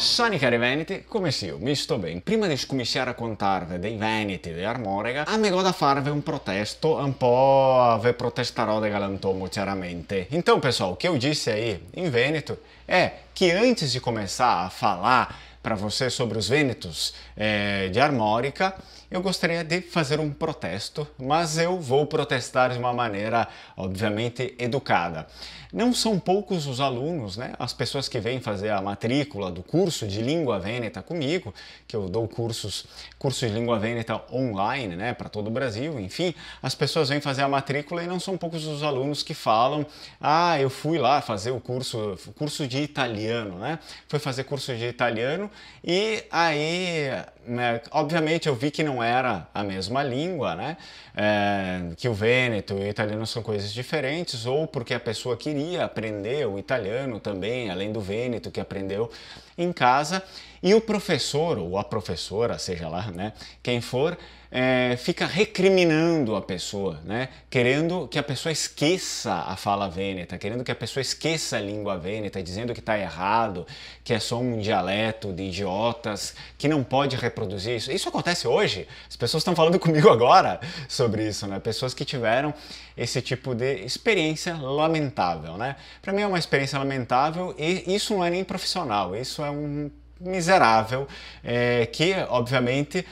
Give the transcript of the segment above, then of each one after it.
Sani cari veneti, come si io mi sto bene. Prima di scominciare a contarvi dei veneti, di Armorega, amico da farvi un protesto, un po' ve protestarò de galantomo, chiaramente. Então, pessoal, o che eu disse aí, in Veneto è che antes di começar a parlare para você sobre os Vênetos é, de Armórica, eu gostaria de fazer um protesto, mas eu vou protestar de uma maneira, obviamente, educada. Não são poucos os alunos, né, as pessoas que vêm fazer a matrícula do curso de língua vêneta comigo, que eu dou cursos, curso de língua vêneta online, né, para todo o Brasil, enfim, as pessoas vêm fazer a matrícula e não são poucos os alunos que falam: "Ah, eu fui lá fazer o curso, curso de italiano, né? Fui fazer curso de italiano e aí né, obviamente eu vi que não era a mesma língua, né? É, que o vêneto e o italiano são coisas diferentes, ou porque a pessoa queria aprender o italiano também, além do vêneto que aprendeu em casa. E o professor, ou a professora, seja lá, né, quem for, é, fica recriminando a pessoa, né? querendo que a pessoa esqueça a fala vêneta, querendo que a pessoa esqueça a língua vêneta, dizendo que está errado, que é só um dialeto de idiotas, que não pode reproduzir isso. Isso acontece hoje. As pessoas estão falando comigo agora sobre isso, né? Pessoas que tiveram esse tipo de experiência lamentável, né? Para mim é uma experiência lamentável e isso não é nem profissional. Isso é um miserável é, que, obviamente,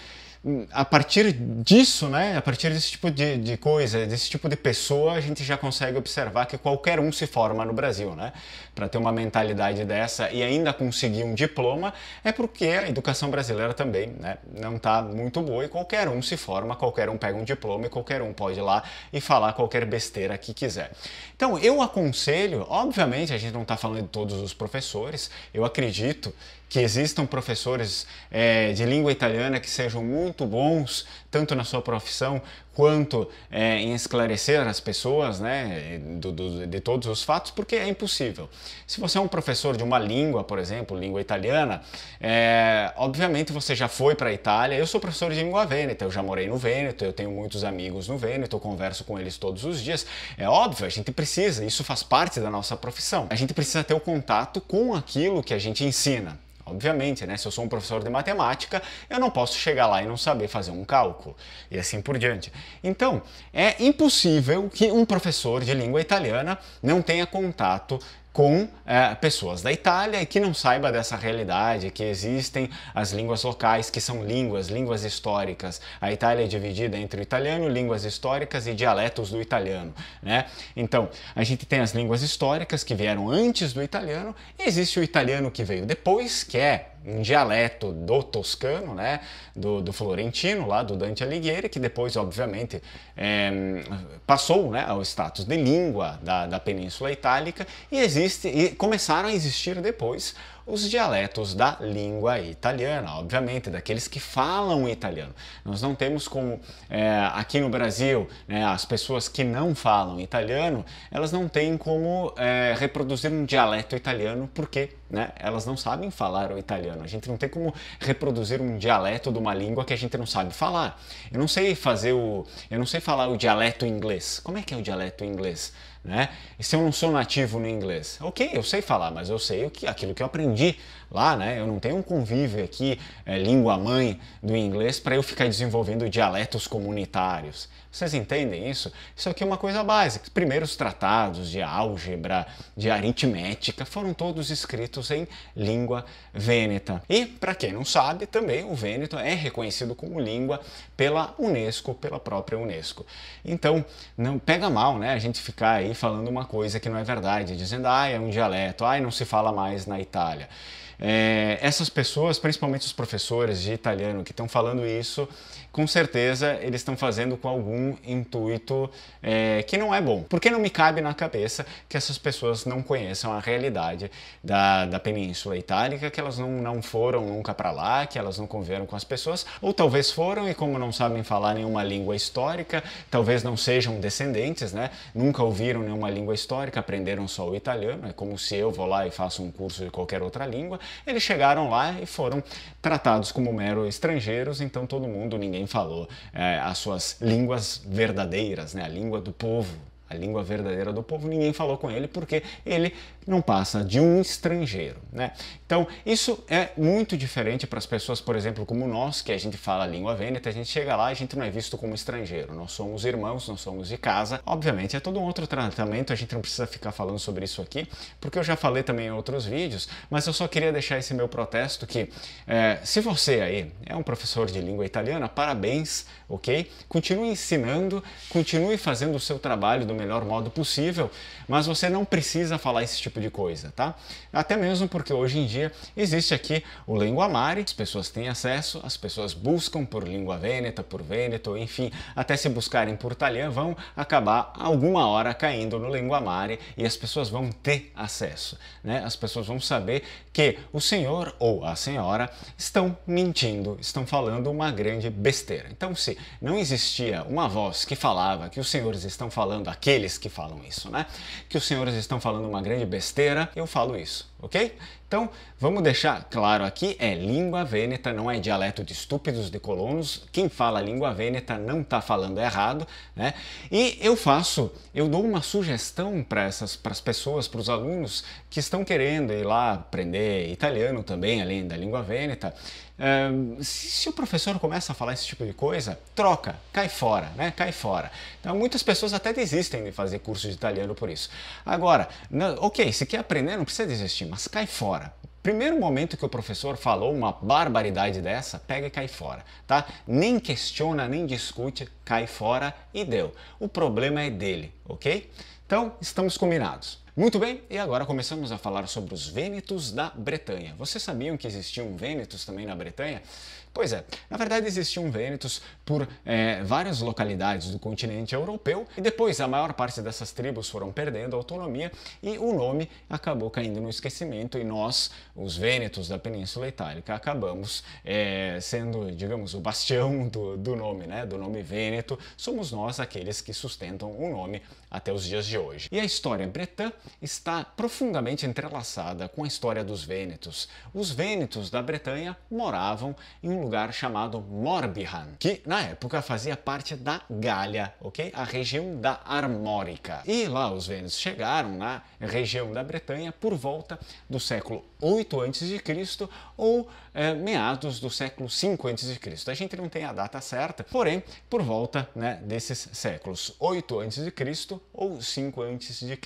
a partir disso, né, a partir desse tipo de, de, coisa, desse tipo de pessoa, a gente já consegue observar que qualquer um se forma no Brasil, né? Para ter uma mentalidade dessa e ainda conseguir um diploma é porque a educação brasileira também, né, não está muito boa e qualquer um se forma, qualquer um pega um diploma e qualquer um pode ir lá e falar qualquer besteira que quiser. Então eu aconselho, obviamente a gente não está falando de todos os professores, eu acredito que existam professores é, de língua italiana que sejam muito bons, tanto na sua profissão quanto é, em esclarecer as pessoas né, do, do, de todos os fatos, porque é impossível. Se você é um professor de uma língua, por exemplo, língua italiana, é, obviamente você já foi para a Itália. Eu sou professor de língua vêneta, eu já morei no Vêneto, eu tenho muitos amigos no Vêneto, eu converso com eles todos os dias. É óbvio, a gente precisa, isso faz parte da nossa profissão. A gente precisa ter o contato com aquilo que a gente ensina. Obviamente, né? Se eu sou um professor de matemática, eu não posso chegar lá e não saber fazer um cálculo e assim por diante. Então, é impossível que um professor de língua italiana não tenha contato com é, pessoas da Itália e que não saiba dessa realidade, que existem as línguas locais, que são línguas, línguas históricas. A Itália é dividida entre o italiano, línguas históricas e dialetos do italiano. Né? Então, a gente tem as línguas históricas que vieram antes do italiano, e existe o italiano que veio depois, que é um dialeto do toscano, né, do, do florentino, lá do Dante Alighieri, que depois, obviamente, é, passou né, ao status de língua da, da Península Itálica e, existe, e começaram a existir depois os dialetos da língua italiana, obviamente, daqueles que falam italiano. Nós não temos como é, aqui no Brasil, né, as pessoas que não falam italiano, elas não têm como é, reproduzir um dialeto italiano porque né? Elas não sabem falar o italiano. A gente não tem como reproduzir um dialeto de uma língua que a gente não sabe falar. Eu não sei fazer o, eu não sei falar o dialeto inglês. Como é que é o dialeto inglês, né? E se eu não sou nativo no inglês, ok, eu sei falar, mas eu sei o que, aquilo que eu aprendi lá, né? Eu não tenho um convívio aqui, é, língua mãe do inglês, para eu ficar desenvolvendo dialetos comunitários. Vocês entendem isso? Isso aqui é uma coisa básica. Os primeiros tratados de álgebra, de aritmética, foram todos escritos sem em língua vêneta. E, para quem não sabe, também o vêneto é reconhecido como língua pela Unesco, pela própria Unesco. Então, não pega mal, né, a gente ficar aí falando uma coisa que não é verdade, dizendo, ah, é um dialeto, ah, não se fala mais na Itália. É, essas pessoas, principalmente os professores de italiano que estão falando isso, com certeza eles estão fazendo com algum intuito é, que não é bom. Porque não me cabe na cabeça que essas pessoas não conheçam a realidade da, da Península Itálica, que elas não, não foram nunca para lá, que elas não conviveram com as pessoas, ou talvez foram e, como não sabem falar nenhuma língua histórica, talvez não sejam descendentes, né? Nunca ouviram nenhuma língua histórica, aprenderam só o italiano. É como se eu vou lá e faço um curso de qualquer outra língua. Eles chegaram lá e foram tratados como mero estrangeiros, então todo mundo, ninguém falou é, as suas línguas verdadeiras, né? a língua do povo a língua verdadeira do povo, ninguém falou com ele porque ele não passa de um estrangeiro, né? Então, isso é muito diferente para as pessoas, por exemplo, como nós, que a gente fala a língua vêneta, a gente chega lá, a gente não é visto como estrangeiro. Nós somos irmãos, nós somos de casa. Obviamente, é todo um outro tratamento, a gente não precisa ficar falando sobre isso aqui, porque eu já falei também em outros vídeos, mas eu só queria deixar esse meu protesto que é, se você aí é um professor de língua italiana, parabéns, ok? Continue ensinando, continue fazendo o seu trabalho do melhor modo possível, mas você não precisa falar esse tipo tipo de coisa, tá? Até mesmo porque hoje em dia existe aqui o Lingua Mare, as pessoas têm acesso, as pessoas buscam por língua vêneta, por vêneto, enfim, até se buscarem por italiano, vão acabar alguma hora caindo no Lingua Mare e as pessoas vão ter acesso, né? As pessoas vão saber que o senhor ou a senhora estão mentindo, estão falando uma grande besteira. Então, se não existia uma voz que falava que os senhores estão falando aqueles que falam isso, né? Que os senhores estão falando uma grande besteira, besteira, eu falo isso, ok? Então, vamos deixar claro aqui, é língua vêneta, não é dialeto de estúpidos de colonos. Quem fala língua vêneta não está falando errado, né? E eu faço, eu dou uma sugestão para essas para as pessoas, para os alunos que estão querendo ir lá aprender italiano também, além da língua vêneta. se, o professor começa a falar esse tipo de coisa, troca, cai fora, né? Cai fora. Então, muitas pessoas até desistem de fazer curso de italiano por isso. Agora, ok, se quer aprender, não precisa desistir, mas cai fora fora. Primeiro momento que o professor falou uma barbaridade dessa, pega e cai fora, tá? Nem questiona, nem discute, cai fora e deu. O problema é dele, ok? Então, estamos combinados. Muito bem, e agora começamos a falar sobre os Vênetos da Bretanha. Vocês sabiam que existiam Vênetos também na Bretanha? Pois é, na verdade existiam Vênetos por é, várias localidades do continente europeu e depois a maior parte dessas tribos foram perdendo a autonomia e o nome acabou caindo no esquecimento e nós, os Vênetos da Península Itálica, acabamos é, sendo, digamos, o bastião do, do nome, né? Do nome Vêneto, somos nós aqueles que sustentam o nome até os dias de hoje. E a história bretã está profundamente entrelaçada com a história dos Vênetos. Os Vênetos da Bretanha moravam em um lugar chamado Morbihan, que na época fazia parte da Gália, ok? A região da Armórica. E lá os Vênus chegaram na região da Bretanha por volta do século 8 a.C. ou é, meados do século 5 a.C. A gente não tem a data certa, porém, por volta né, desses séculos 8 a.C. ou 5 a.C.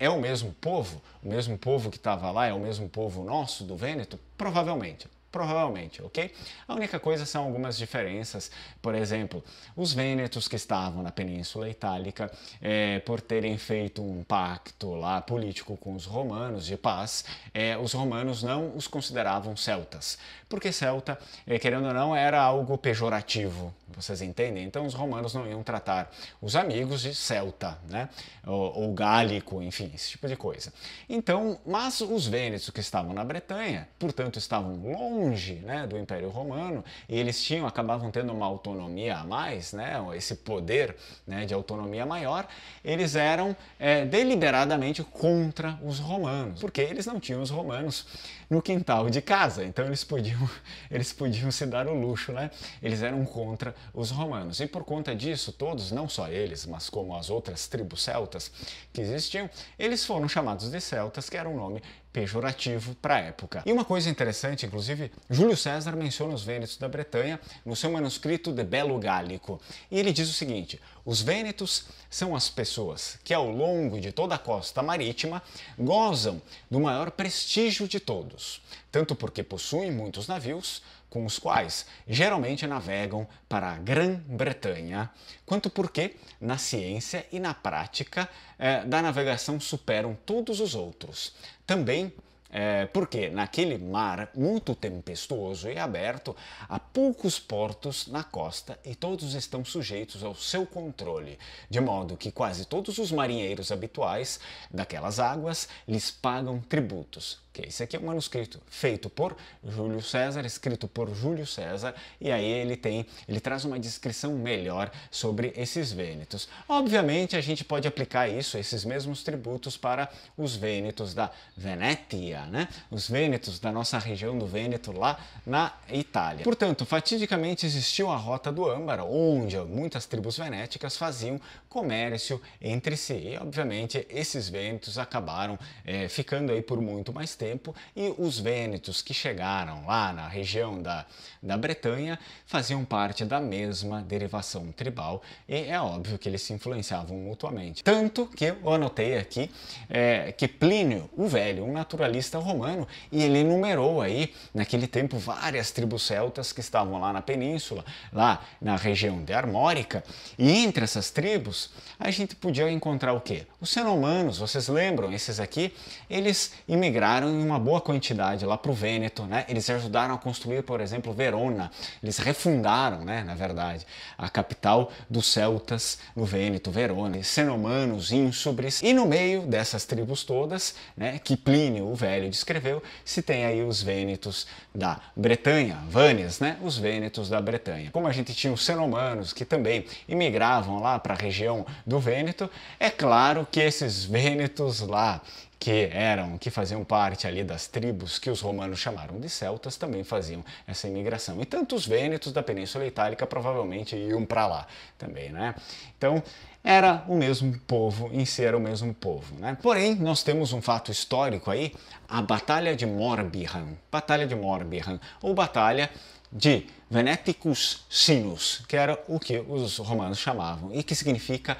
É o mesmo povo? O mesmo povo que estava lá é o mesmo povo nosso do Vêneto? Provavelmente. Provavelmente, ok? A única coisa são algumas diferenças. Por exemplo, os Vênetos que estavam na Península Itálica, é, por terem feito um pacto lá político com os romanos de paz, é, os romanos não os consideravam celtas, porque Celta, eh, querendo ou não, era algo pejorativo, vocês entendem? Então os romanos não iam tratar os amigos de Celta, né? Ou, ou gálico, enfim, esse tipo de coisa. Então, mas os vênetos que estavam na Bretanha, portanto, estavam longe né, do Império Romano, e eles tinham, acabavam tendo uma autonomia a mais, né? Esse poder né, de autonomia maior, eles eram é, deliberadamente contra os romanos, porque eles não tinham os romanos no quintal de casa, então eles podiam podiam, eles podiam se dar o luxo, né? Eles eram contra os romanos. E por conta disso, todos, não só eles, mas como as outras tribos celtas que existiam, eles foram chamados de celtas, que era um nome pejorativo para a época. E uma coisa interessante, inclusive, Júlio César menciona os Vênetos da Bretanha no seu manuscrito De Belo Gálico. E ele diz o seguinte: os Vênetos são as pessoas que, ao longo de toda a costa marítima, gozam do maior prestígio de todos, tanto porque possuem muitos navios com os quais geralmente navegam para a Grã-Bretanha, quanto porque, na ciência e na prática eh, da navegação, superam todos os outros. Também eh, porque, naquele mar muito tempestuoso e aberto, há poucos portos na costa e todos estão sujeitos ao seu controle, de modo que quase todos os marinheiros habituais daquelas águas lhes pagam tributos, esse aqui é um manuscrito feito por Júlio César, escrito por Júlio César, e aí ele tem, ele traz uma descrição melhor sobre esses vênetos. Obviamente, a gente pode aplicar isso, esses mesmos tributos para os vênetos da Venétia, né? Os vênetos da nossa região do Vêneto lá na Itália. Portanto, fatidicamente existiu a rota do Âmbar, onde muitas tribos venéticas faziam comércio entre si. E, obviamente, esses vênetos acabaram é, ficando aí por muito mais tempo tempo e os vênetos que chegaram lá na região da, da Bretanha faziam parte da mesma derivação tribal e é óbvio que eles se influenciavam mutuamente. Tanto que eu anotei aqui é, que Plínio, o Velho, um naturalista romano, e ele enumerou aí naquele tempo várias tribos celtas que estavam lá na península, lá na região de Armórica, e entre essas tribos a gente podia encontrar o quê? Os senomanos, vocês lembram? Esses aqui, eles imigraram em uma boa quantidade lá para o Vêneto, né? Eles ajudaram a construir, por exemplo, Verona. Eles refundaram, né, na verdade, a capital dos celtas no Vêneto, Verona. Senomanos, ínsubres. E no meio dessas tribos todas, né, que Plínio o Velho descreveu, se tem aí os Vênetos da Bretanha, Vânias, né? Os Vênetos da Bretanha. Como a gente tinha os senomanos que também imigravam lá para a região do Vêneto, é claro que esses Vênetos lá que eram, que faziam parte ali das tribos que os romanos chamaram de celtas, também faziam essa imigração. E tantos vênetos da Península Itálica provavelmente iam para lá também, né? Então, era o mesmo povo, em si era o mesmo povo, né? Porém, nós temos um fato histórico aí, a Batalha de Morbihan, Batalha de Morbihan, ou Batalha de Veneticus Sinus, que era o que os romanos chamavam e que significa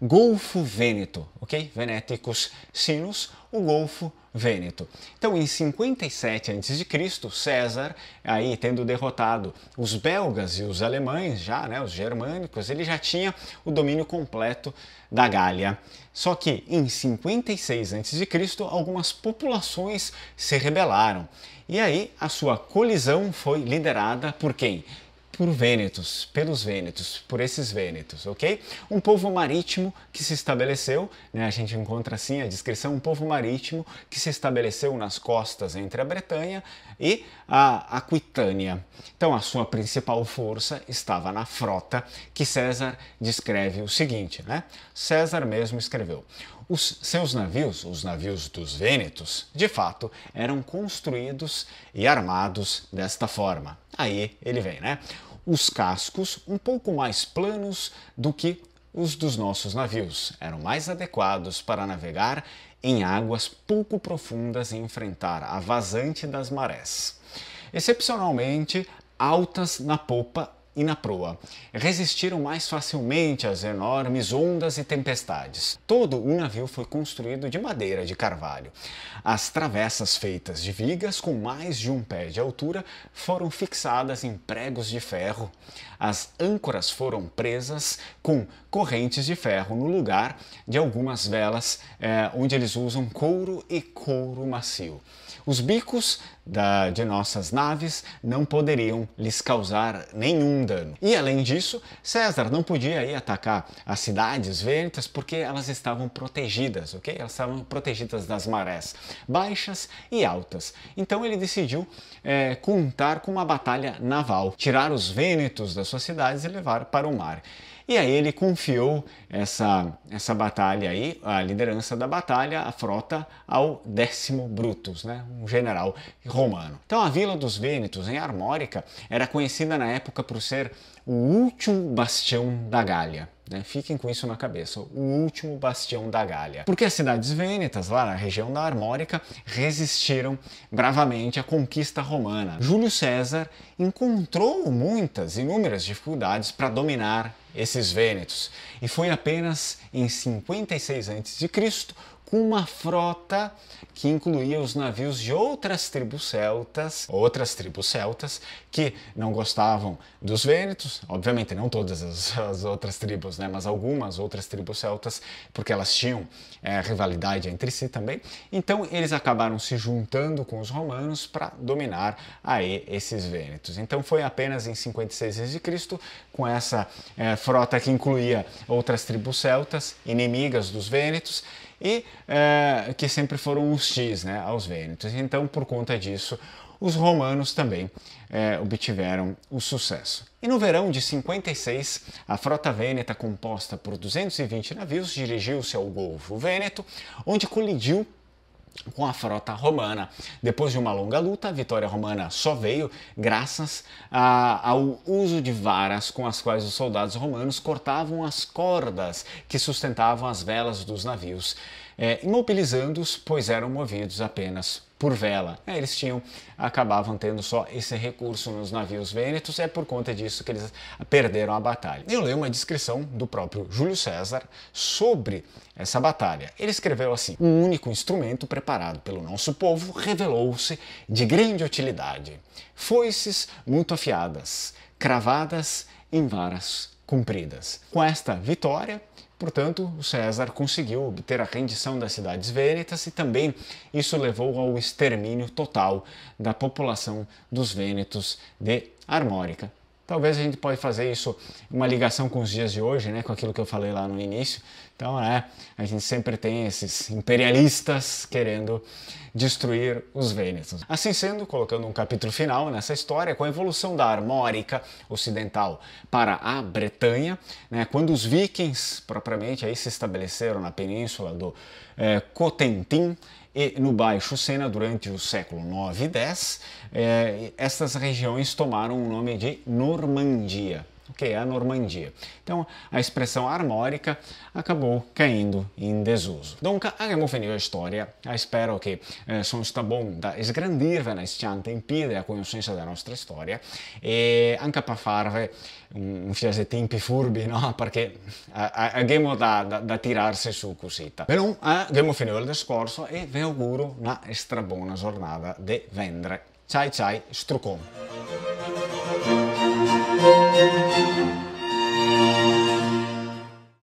Golfo Vêneto, ok? Venéticos Sinus, o Golfo Vêneto. Então, em 57 a.C., César, aí tendo derrotado os belgas e os alemães, já, né, os germânicos, ele já tinha o domínio completo da Gália. Só que em 56 a.C., algumas populações se rebelaram. E aí a sua colisão foi liderada por quem? por Vênetos, pelos Vênetos, por esses Vênetos, ok? Um povo marítimo que se estabeleceu, né, a gente encontra assim a descrição, um povo marítimo que se estabeleceu nas costas entre a Bretanha e a Aquitânia. Então a sua principal força estava na frota, que César descreve o seguinte, né? César mesmo escreveu, os seus navios, os navios dos Vênetos, de fato, eram construídos e armados desta forma. Aí ele vem, né? os cascos um pouco mais planos do que os dos nossos navios. Eram mais adequados para navegar em águas pouco profundas e enfrentar a vazante das marés. Excepcionalmente, altas na popa e na proa. Resistiram mais facilmente às enormes ondas e tempestades. Todo o navio foi construído de madeira de carvalho. As travessas feitas de vigas com mais de um pé de altura foram fixadas em pregos de ferro. As âncoras foram presas com correntes de ferro no lugar de algumas velas, é, onde eles usam couro e couro macio. Os bicos da, de nossas naves não poderiam lhes causar nenhum dano. E além disso, César não podia ir atacar as cidades verdes porque elas estavam protegidas, ok? Elas estavam protegidas das marés baixas e altas. Então ele decidiu é, contar com uma batalha naval, tirar os vênetos da suas cidades e levar para o mar. E aí ele confiou essa, essa batalha aí, a liderança da batalha, a frota, ao décimo Brutus, né, um general romano. Então a Vila dos Vênetos, em Armórica, era conhecida na época por ser o último bastião da Gália. Né? Fiquem com isso na cabeça, o último bastião da Gália. Porque as cidades vênetas, lá na região da Armórica, resistiram bravamente à conquista romana. Júlio César encontrou muitas, inúmeras dificuldades para dominar esses vênetos. E foi apenas em 56 a.C com uma frota que incluía os navios de outras tribos celtas, outras tribos celtas que não gostavam dos vênetos, obviamente não todas as, as outras tribos, né, mas algumas outras tribos celtas, porque elas tinham é, rivalidade entre si também. Então eles acabaram se juntando com os romanos para dominar aí esses vênetos. Então foi apenas em 56 a.C. com essa é, frota que incluía outras tribos celtas, inimigas dos vênetos, e é, que sempre foram os X, né, aos Vênetos. Então, por conta disso, os romanos também é, obtiveram o sucesso. E no verão de 56, a frota vêneta, composta por 220 navios, dirigiu-se ao Golfo Vêneto, onde colidiu com a frota romana. Depois de uma longa luta, a vitória romana só veio graças a, ao uso de varas com as quais os soldados romanos cortavam as cordas que sustentavam as velas dos navios, é, imobilizando-os, pois eram movidos apenas por vela. É, eles tinham acabavam tendo só esse recurso nos navios vênetos, é por conta disso que eles perderam a batalha. Eu leio uma descrição do próprio Júlio César sobre essa batalha. Ele escreveu assim: "O único instrumento preparado pelo nosso povo revelou-se de grande utilidade. Foices muito afiadas, cravadas em varas compridas. Com esta vitória, Portanto, o César conseguiu obter a rendição das cidades vênetas e também isso levou ao extermínio total da população dos vênetos de Armórica. Talvez a gente pode fazer isso uma ligação com os dias de hoje, né, com aquilo que eu falei lá no início. Então, né, a gente sempre tem esses imperialistas querendo destruir os Vênetos. Assim sendo, colocando um capítulo final nessa história, com a evolução da armórica ocidental para a Bretanha, né, quando os vikings propriamente aí se estabeleceram na península do é, Cotentin, e no Baixo Sena, durante o século IX e X, eh, estas regiões tomaram o nome de Normandia que é a Normandia. Então, a expressão armórica acabou caindo em desuso. Dunque abbiamo finito la storia. Ah, Spero che eh, sono stato buon da sgrandirvi nell'istante in piedi la conoscenza da nossa história e anche para farvi um, un fiese tempi furbi, no? Perché abbiamo da, da, da, tirarsi su cosita. Però abbiamo finito il discorso e vi auguro una strabuona giornata di vendere. Ciao ciao, struccone! Thank you.